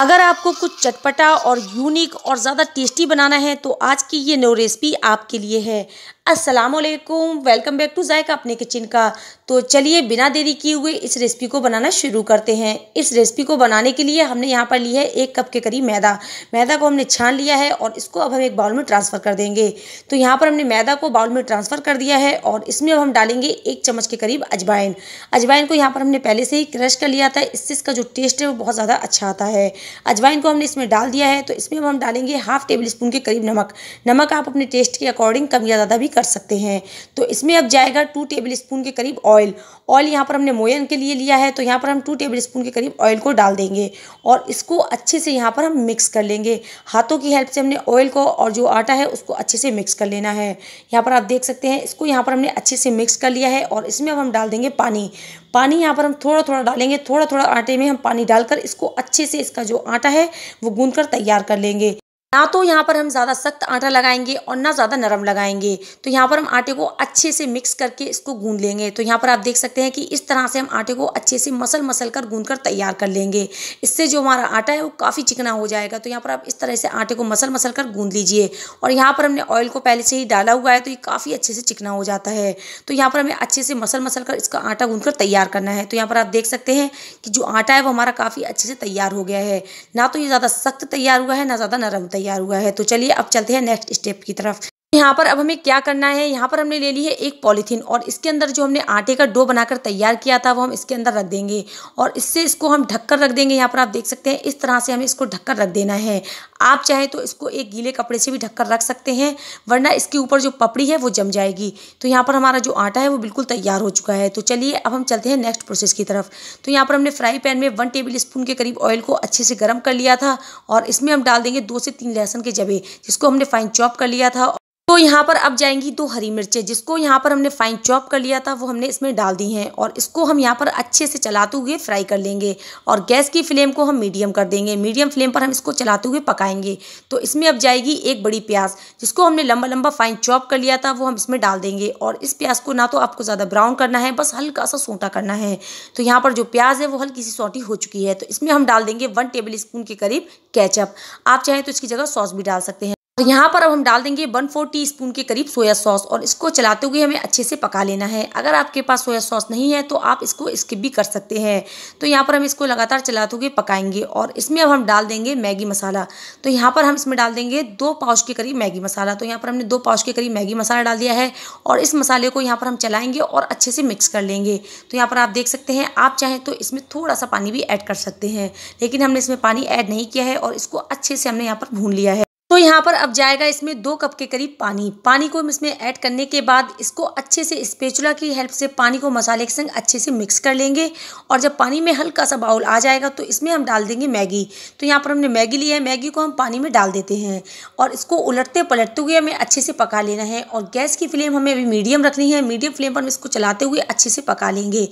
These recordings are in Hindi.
अगर आपको कुछ चटपटा और यूनिक और ज़्यादा टेस्टी बनाना है तो आज की ये नो रेसिपी आपके लिए है असलकुम वेलकम बैक टू जायका अपने किचन का तो चलिए बिना देरी किए हुए इस रेसिपी को बनाना शुरू करते हैं इस रेसिपी को बनाने के लिए हमने यहाँ पर ली है एक कप के करीब मैदा मैदा को हमने छान लिया है और इसको अब हम एक बाउल में ट्रांसफ़र कर देंगे तो यहाँ पर हमने मैदा को बाउल में ट्रांसफ़र कर दिया है और इसमें अब हम डालेंगे एक चम्मच के करीब अजवाइन अजवाइन को यहाँ पर हमने पहले से ही क्रश कर लिया था इससे इसका जो टेस्ट है वो बहुत ज़्यादा अच्छा आता है अजवाइन को हमने इसमें डाल दिया है तो इसमें अब हम डालेंगे हाफ टेबल स्पून के करीब नमक नमक आप अपने टेस्ट के अकॉर्डिंग कम या ज़्यादा भी कर सकते हैं तो इसमें अब जाएगा टू टेबल स्पून के करीब ऑयल ऑयल यहाँ पर हमने मोयन के लिए लिया है तो यहाँ पर हम टू टेबल स्पून के करीब ऑयल को डाल देंगे और इसको अच्छे से यहाँ पर हम मिक्स कर लेंगे हाथों की हेल्प से हमने ऑयल को और जो आटा है उसको अच्छे से मिक्स कर लेना है यहाँ पर आप देख सकते हैं इसको यहाँ पर हमने अच्छे से मिक्स कर लिया है और इसमें अब हम डाल देंगे पानी पानी यहाँ पर हम थोड़ा थोड़ा डालेंगे थोड़ा थोड़ा आटे में हम पानी डालकर इसको अच्छे से इसका जो आटा है वो गूंद कर तैयार कर लेंगे ना तो यहाँ पर हम ज़्यादा सख्त आटा लगाएंगे और ना ज़्यादा नरम लगाएंगे तो यहाँ पर हम आटे को अच्छे से मिक्स करके इसको गूंद लेंगे तो यहाँ पर आप देख सकते हैं कि इस तरह से हम आटे को अच्छे से मसल मसल कर गूंद कर तैयार कर लेंगे इससे जो हमारा आटा है वो काफ़ी चिकना हो जाएगा तो यहाँ पर आप इस तरह से आटे को मसल मसल कर गूंद लीजिए और यहाँ पर हमने ऑयल को पहले से ही डाला हुआ है तो ये काफ़ी अच्छे से चिकना हो जाता है तो यहाँ पर हमें अच्छे से मसल मसल कर इसका आटा गूंद कर तैयार करना है तो यहाँ पर आप देख सकते हैं कि जो आटा है वो हमारा काफ़ी अच्छे से तैयार हो गया है ना तो ये ज़्यादा सख्त तैयार हुआ है ना ज़्यादा नरम तैयार तैयार हुआ है तो चलिए अब चलते हैं नेक्स्ट स्टेप की तरफ यहाँ पर अब हमें क्या करना है यहाँ पर हमने ले ली है एक पॉलीथीन और इसके अंदर जो हमने आटे का डो बनाकर तैयार किया था वो हम इसके अंदर रख देंगे और इससे इसको हम ढककर रख देंगे यहाँ पर आप देख सकते हैं इस तरह से हमें इसको ढककर रख देना है आप चाहें तो इसको एक गीले कपड़े से भी ढककर रख सकते हैं वरना इसके ऊपर जो पपड़ी है वो जम जाएगी तो यहाँ पर हमारा जो आटा है वो बिल्कुल तैयार हो चुका है तो चलिए अब हम चलते हैं नेक्स्ट प्रोसेस की तरफ तो यहाँ पर हमने फ्राई पैन में वन टेबल स्पून के करीब ऑयल को अच्छे से गर्म कर लिया था और इसमें हम डाल देंगे दो से तीन लहसुन के जबे जिसको हमने फाइन चॉप कर लिया था तो यहाँ पर अब जाएंगी दो हरी मिर्चें जिसको यहाँ पर हमने फाइन चॉप कर लिया था वो हमने इसमें डाल दी हैं और इसको हम यहाँ पर अच्छे से चलाते हुए फ्राई कर लेंगे और गैस की फ्लेम को हम मीडियम कर देंगे मीडियम फ्लेम पर हम इसको चलाते हुए पकाएंगे तो इसमें अब जाएगी एक बड़ी प्याज जिसको हमने लंबा लंबा फाइन चॉप कर लिया था वो हम इसमें डाल देंगे और इस प्याज को ना तो आपको ज़्यादा ब्राउन करना है बस हल्का सा सोटा करना है तो यहाँ पर जो प्याज है वो हल्की सी सोटी हो चुकी है तो इसमें हम डाल देंगे वन टेबल स्पून के करीब कैचअप आप चाहें तो इसकी जगह सॉस भी डाल सकते हैं तो यहाँ पर अब हम डाल देंगे वन फोर टी स्पून के करीब सोया सॉस और इसको चलाते हुए हमें अच्छे से पका लेना है अगर आपके पास सोया सॉस नहीं है तो आप इसको स्किप भी कर सकते हैं तो यहाँ पर हम इसको लगातार चलाते हुए पकाएंगे और इसमें अब हम डाल देंगे मैगी मसाला तो यहाँ पर हम इसमें डाल देंगे दो पाउच के करीब मैगी मसाला तो यहाँ पर हमने दो पाउच के करीब मैगी मसाला डाल दिया है और इस मसाले को यहाँ पर हम चलाएँगे और अच्छे से मिक्स कर लेंगे तो यहाँ पर आप देख सकते हैं आप चाहें तो इसमें थोड़ा सा पानी भी ऐड कर सकते हैं लेकिन हमने इसमें पानी ऐड नहीं किया है और इसको अच्छे से हमने यहाँ पर भून लिया है तो यहाँ पर अब जाएगा इसमें दो कप के करीब पानी पानी को हम इसमें ऐड करने के बाद इसको अच्छे से स्पेचुला की हेल्प से पानी को मसाले के संग अच्छे से मिक्स कर लेंगे और जब पानी में हल्का सा बाउल आ जाएगा तो इसमें हम डाल देंगे मैगी तो यहाँ पर हमने मैगी ली है मैगी को हम पानी में डाल देते हैं और इसको उलटते पलटते हुए हमें अच्छे से पका लेना है और गैस की फ्लेम हमें अभी मीडियम रखनी है मीडियम फ्लेम पर हम इसको चलाते हुए अच्छे से पका लेंगे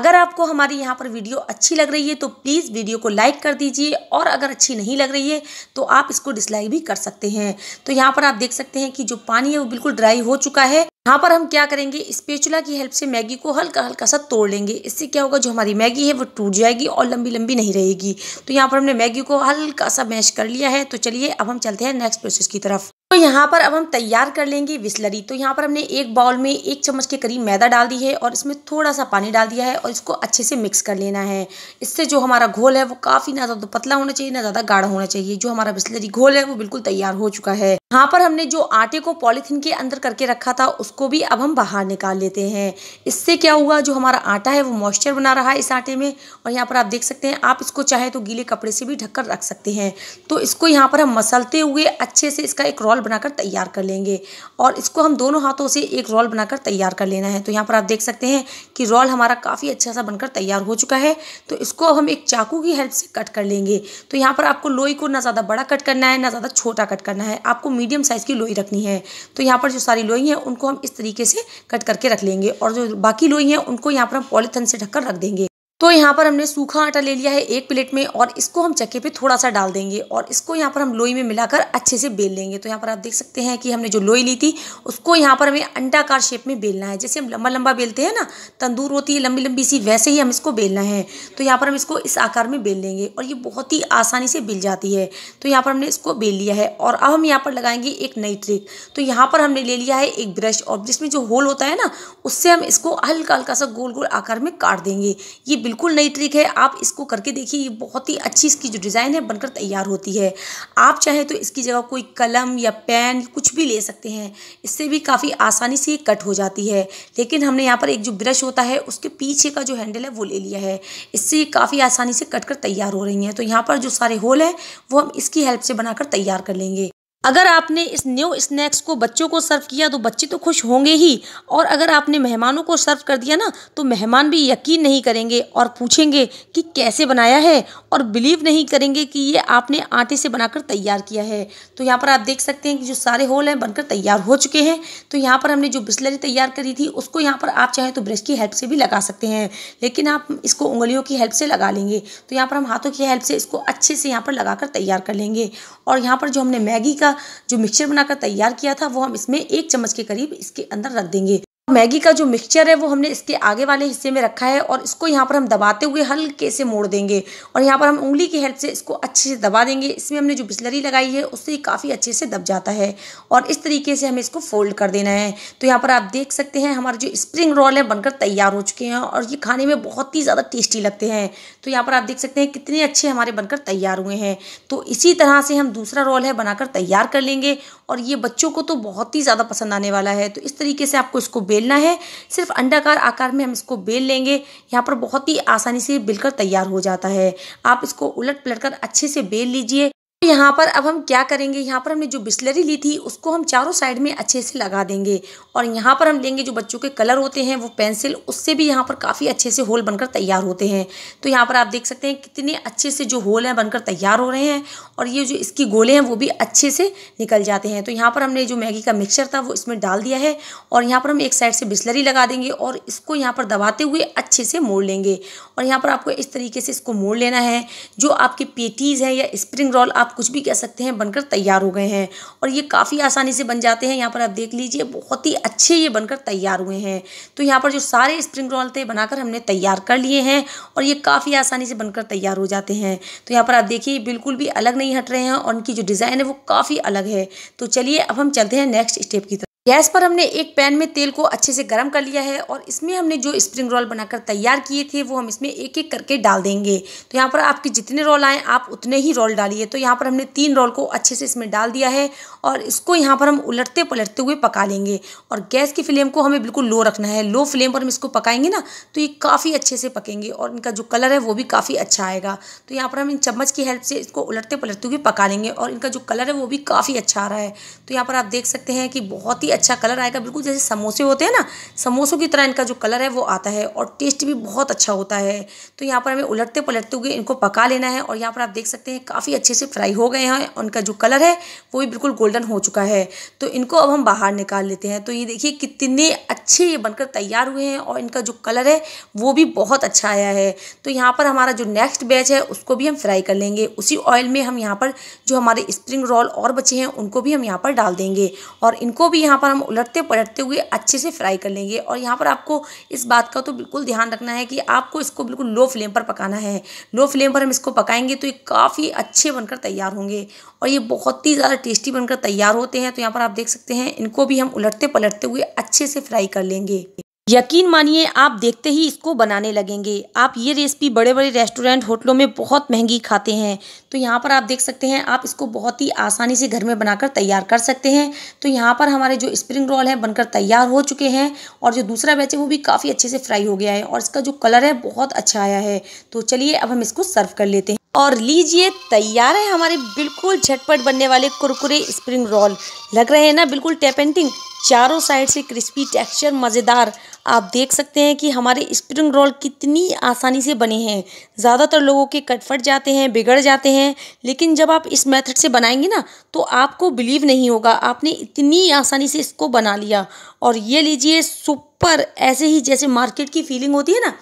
अगर आपको हमारी यहाँ पर वीडियो अच्छी लग रही है तो प्लीज़ वीडियो को लाइक कर दीजिए और अगर अच्छी नहीं लग रही है तो आप इसको डिसलाइक भी कर कर सकते हैं तो यहाँ पर आप देख सकते हैं कि जो पानी है वो बिल्कुल ड्राई हो चुका है यहाँ पर हम क्या करेंगे स्पेचुला की हेल्प से मैगी को हल्का हल्का सा तोड़ लेंगे इससे क्या होगा जो हमारी मैगी है वो टूट जाएगी और लंबी लंबी नहीं रहेगी तो यहाँ पर हमने मैगी को हल्का सा मैश कर लिया है तो चलिए अब हम चलते हैं नेक्स्ट प्रोसेस की तरफ तो यहाँ पर अब हम तैयार कर लेंगे बिस्लरी तो यहाँ पर हमने एक बाउल में एक चम्मच के करीब मैदा डाल दी है और इसमें थोड़ा सा पानी डाल दिया है और इसको अच्छे से मिक्स कर लेना है इससे जो हमारा घोल है वो काफ़ी ना ज़्यादा पतला होना चाहिए ना ज़्यादा गाढ़ा होना चाहिए जो हमारा बिस्लरी घोल है वो बिल्कुल तैयार हो चुका है यहाँ पर हमने जो आटे को पॉलीथीन के अंदर करके रखा था उसको भी अब हम बाहर निकाल लेते हैं इससे क्या हुआ जो हमारा आटा है वो मॉइस्चर बना रहा है इस आटे में और यहाँ पर आप देख सकते हैं आप इसको चाहे तो गीले कपड़े से भी ढककर रख सकते हैं तो इसको यहाँ पर हम मसलते हुए अच्छे से इसका एक रोल रोल बनाकर तैयार कर लेंगे और इसको हम दोनों हाथों से एक रोल बनाकर तैयार कर लेना है तो यहाँ पर आप देख सकते हैं कि रोल हमारा काफ़ी अच्छा सा बनकर तैयार हो चुका है तो इसको हम एक चाकू की हेल्प से कट कर लेंगे तो यहाँ पर आपको लोई को ना ज़्यादा बड़ा कट करना है ना ज़्यादा छोटा कट करना है आपको मीडियम साइज़ की लोई रखनी है तो यहाँ पर जो सारी लोई हैं उनको हम इस तरीके से कट करके रख लेंगे और जो बाकी लोई हैं उनको यहाँ पर हम पॉलीथन से ढककर रख देंगे तो यहाँ पर हमने सूखा आटा ले लिया है एक प्लेट में और इसको हम चक्के पे थोड़ा सा डाल देंगे और इसको यहाँ पर हम लोई में मिलाकर अच्छे से बेल लेंगे तो यहाँ पर आप देख सकते हैं कि हमने जो लोई ली थी उसको यहाँ पर हमें अंडाकार शेप में बेलना है जैसे हम लंबा लंबा बेलते हैं ना तंदूर होती है लंबी लंबी सी वैसे ही हम इसको बेलना है तो यहाँ पर हम इसको इस आकार में बेल लेंगे और ये बहुत ही आसानी से बेल जाती है तो यहाँ पर हमने इसको बेल लिया है और अब हम यहाँ पर लगाएंगे एक नई ट्रिक तो यहाँ पर हमने ले लिया है एक ब्रश और जिसमें जो होल होता है ना उससे हम इसको हल्का हल्का सा गोल गोल आकार में काट देंगे ये बिल्कुल बिल्कुल नई ट्रिक है आप इसको करके देखिए ये बहुत ही अच्छी इसकी जो डिज़ाइन है बनकर तैयार होती है आप चाहे तो इसकी जगह कोई कलम या पेन कुछ भी ले सकते हैं इससे भी काफ़ी आसानी से ये कट हो जाती है लेकिन हमने यहाँ पर एक जो ब्रश होता है उसके पीछे का जो हैंडल है वो ले लिया है इससे ये काफ़ी आसानी से कट कर तैयार हो रही हैं तो यहाँ पर जो सारे होल हैं वो हम इसकी हेल्प से बनाकर तैयार कर लेंगे अगर आपने इस न्यू स्नैक्स को बच्चों को सर्व किया तो बच्चे तो खुश होंगे ही और अगर आपने मेहमानों को सर्व कर दिया ना तो मेहमान भी यकीन नहीं करेंगे और पूछेंगे कि कैसे बनाया है और बिलीव नहीं करेंगे कि ये आपने आटे से बनाकर तैयार किया है तो यहाँ पर आप देख सकते हैं कि जो सारे होल हैं बनकर तैयार हो चुके हैं तो यहाँ पर हमने जो बिस्लरी तैयार करी थी उसको यहाँ पर आप चाहें तो ब्रश की हेल्प से भी लगा सकते हैं लेकिन आप इसको उंगलियों की हेल्प से लगा लेंगे तो यहाँ पर हम हाथों की हेल्प से इसको अच्छे से यहाँ पर लगा तैयार कर लेंगे और यहाँ पर जो हमने मैगी का जो मिक्सचर बनाकर तैयार किया था वो हम इसमें एक चम्मच के करीब इसके अंदर रख देंगे मैगी का जो मिक्सचर है वो हमने इसके आगे वाले हिस्से में रखा है और इसको यहाँ पर हम दबाते हुए हल्के से मोड़ देंगे और यहाँ पर हम उंगली की हेल्प से इसको अच्छे से दबा देंगे इसमें हमने जो बिस्लरी लगाई है उससे काफ़ी अच्छे से दब जाता है और इस तरीके से हमें इसको फोल्ड कर देना है तो यहाँ पर आप देख सकते हैं हमारे जो स्प्रिंग रोल है बनकर तैयार हो चुके हैं और ये खाने में बहुत ही ज़्यादा टेस्टी लगते हैं तो यहाँ पर आप देख सकते हैं कितने अच्छे हमारे बनकर तैयार हुए हैं तो इसी तरह से हम दूसरा रोल है बनाकर तैयार कर लेंगे और ये बच्चों को तो बहुत ही ज़्यादा पसंद आने वाला है तो इस तरीके से आपको इसको बेलना है सिर्फ अंडाकार आकार में हम इसको बेल लेंगे यहाँ पर बहुत ही आसानी से बिलकर तैयार हो जाता है आप इसको उलट पलट कर अच्छे से बेल लीजिए यहाँ पर अब हम क्या करेंगे यहाँ पर हमने जो बिस्लरी ली थी उसको हम चारों साइड में अच्छे से लगा देंगे और यहाँ पर हम लेंगे जो बच्चों के कलर होते हैं वो पेंसिल उससे भी यहाँ पर काफ़ी अच्छे से होल बनकर तैयार होते हैं तो यहाँ पर आप देख सकते हैं कितने अच्छे से जो होल हैं बनकर तैयार हो रहे हैं और ये जो इसकी गोले हैं वो भी अच्छे से निकल जाते हैं तो यहाँ पर हमने जो मैगी का मिक्सर था वो इसमें डाल दिया है और यहाँ पर हम एक साइड से बिस्लरी लगा देंगे और इसको यहाँ पर दबाते हुए अच्छे से मोड़ लेंगे और यहाँ पर आपको इस तरीके से इसको मोड़ लेना है जो आपके पेटीज़ हैं या स्प्रिंग रोल आप कुछ भी कह सकते हैं बनकर तैयार हो गए हैं और ये काफ़ी आसानी से बन जाते हैं यहाँ पर आप देख लीजिए बहुत ही अच्छे ये बनकर तैयार हुए हैं तो यहाँ पर जो सारे स्प्रिंग रोल थे बनाकर हमने तैयार कर लिए हैं और ये काफ़ी आसानी से बनकर तैयार हो जाते हैं तो यहाँ पर आप देखिए बिल्कुल भी अलग नहीं हट रहे हैं और उनकी जो डिज़ाइन है वो काफ़ी अलग है तो चलिए अब हम चलते हैं नेक्स्ट स्टेप की तरफ गैस पर हमने एक पैन में तेल को अच्छे से गर्म कर लिया है और इसमें हमने जो स्प्रिंग रोल बनाकर तैयार किए थे वो हम इसमें एक एक करके डाल देंगे तो यहाँ पर आपके जितने रोल आए आप उतने ही रोल डालिए तो यहाँ पर हमने तीन रोल को अच्छे से इसमें डाल दिया है और इसको यहाँ पर हम उलटते पलटते हुए पका लेंगे और गैस की फ्लेम को हमें बिल्कुल लो रखना है लो फ्लेम पर हम इसको पकाएंगे ना तो ये काफ़ी अच्छे से पकेंगे और इनका जो कलर है वो भी काफ़ी अच्छा आएगा तो यहाँ पर हम इन चम्मच की हेल्प से इसको उलटते पलटते हुए पका लेंगे और इनका जो कलर है वो भी काफ़ी अच्छा आ रहा है तो यहाँ पर आप देख सकते हैं कि बहुत ही अच्छा कलर आएगा बिल्कुल जैसे समोसे होते हैं ना समोसों की तरह इनका जो कलर है वो आता है और टेस्ट भी बहुत अच्छा होता है तो यहाँ पर हमें उलटते पलटते हुए इनको पका लेना है और यहाँ पर आप देख सकते हैं काफ़ी अच्छे से फ्राई हो गए हैं उनका जो कलर है वो भी बिल्कुल गोल्डन हो चुका है तो इनको अब हम बाहर निकाल लेते हैं तो ये देखिए कितने अच्छे ये बनकर तैयार हुए हैं और इनका जो कलर है वो भी बहुत अच्छा आया है तो यहाँ पर हमारा जो नेक्स्ट बैच है उसको भी हम फ्राई कर लेंगे उसी ऑयल में हम यहाँ पर जो हमारे स्प्रिंग रोल और बचे हैं उनको भी हम यहाँ पर डाल देंगे और इनको भी यहाँ पर हम उलटते पलटते हुए अच्छे से फ्राई कर लेंगे और यहाँ पर आपको इस बात का तो बिल्कुल ध्यान रखना है कि आपको इसको बिल्कुल लो फ्लेम पर पकाना है लो फ्लेम पर हम इसको पकाएंगे तो ये काफ़ी अच्छे बनकर तैयार होंगे और ये बहुत ही ज़्यादा टेस्टी बनकर तैयार होते हैं तो यहाँ पर आप देख सकते हैं इनको भी हम उलटते पलटते हुए अच्छे से फ्राई कर लेंगे यकीन मानिए आप देखते ही इसको बनाने लगेंगे आप ये रेसिपी बड़े बड़े रेस्टोरेंट होटलों में बहुत महंगी खाते हैं तो यहाँ पर आप देख सकते हैं आप इसको बहुत ही आसानी से घर में बनाकर तैयार कर सकते हैं तो यहाँ पर हमारे जो स्प्रिंग रोल हैं बनकर तैयार हो चुके हैं और जो दूसरा बैच है वो भी काफ़ी अच्छे से फ्राई हो गया है और इसका जो कलर है बहुत अच्छा आया है तो चलिए अब हम इसको सर्व कर लेते हैं और लीजिए तैयार है हमारे बिल्कुल झटपट बनने वाले कुरकुरे स्प्रिंग रोल लग रहे हैं ना बिल्कुल टेपेंटिंग चारों साइड से क्रिस्पी टेक्सचर मज़ेदार आप देख सकते हैं कि हमारे स्प्रिंग रोल कितनी आसानी से बने हैं ज़्यादातर लोगों के कटफट जाते हैं बिगड़ जाते हैं लेकिन जब आप इस मेथड से बनाएंगे ना तो आपको बिलीव नहीं होगा आपने इतनी आसानी से इसको बना लिया और ये लीजिए सुपर ऐसे ही जैसे मार्केट की फीलिंग होती है ना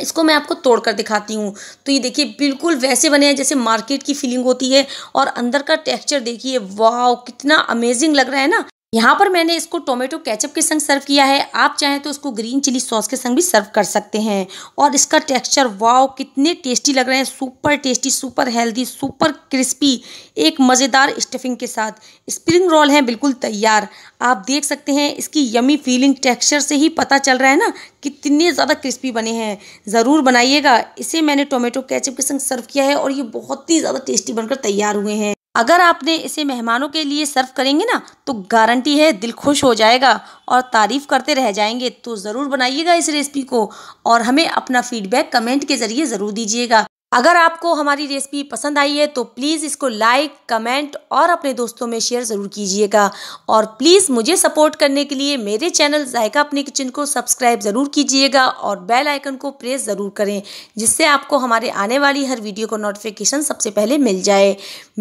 इसको मैं आपको तोड़ कर दिखाती हूँ तो ये देखिए बिल्कुल वैसे बने हैं जैसे मार्केट की फीलिंग होती है और अंदर का टेक्सचर देखिए वाह कितना अमेजिंग लग रहा है ना यहाँ पर मैंने इसको टोमेटो केचप के संग सर्व किया है आप चाहें तो इसको ग्रीन चिली सॉस के संग भी सर्व कर सकते हैं और इसका टेक्सचर वाव कितने टेस्टी लग रहे हैं super tasty super healthy super crispy एक मज़ेदार स्टफिंग के साथ स्प्रिंग रोल हैं बिल्कुल तैयार आप देख सकते हैं इसकी यमी फीलिंग टेक्स्चर से ही पता चल रहा है ना कितने ज़्यादा क्रिस्पी बने हैं ज़रूर बनाइएगा इसे मैंने टोमेटो कैचअप के संग सर्व किया है और ये बहुत ही ज़्यादा टेस्टी बनकर तैयार हुए हैं अगर आपने इसे मेहमानों के लिए सर्व करेंगे ना तो गारंटी है दिल खुश हो जाएगा और तारीफ़ करते रह जाएंगे तो ज़रूर बनाइएगा इस रेसिपी को और हमें अपना फीडबैक कमेंट के ज़रिए ज़रूर दीजिएगा अगर आपको हमारी रेसिपी पसंद आई है तो प्लीज़ इसको लाइक कमेंट और अपने दोस्तों में शेयर ज़रूर कीजिएगा और प्लीज़ मुझे सपोर्ट करने के लिए मेरे चैनल जायका अपने किचन को सब्सक्राइब ज़रूर कीजिएगा और बेल आइकन को प्रेस ज़रूर करें जिससे आपको हमारे आने वाली हर वीडियो को नोटिफिकेशन सबसे पहले मिल जाए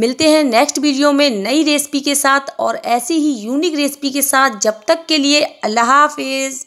मिलते हैं नेक्स्ट वीडियो में नई रेसिपी के साथ और ऐसी ही यूनिक रेसिपी के साथ जब तक के लिए अल्लाह हाफिज़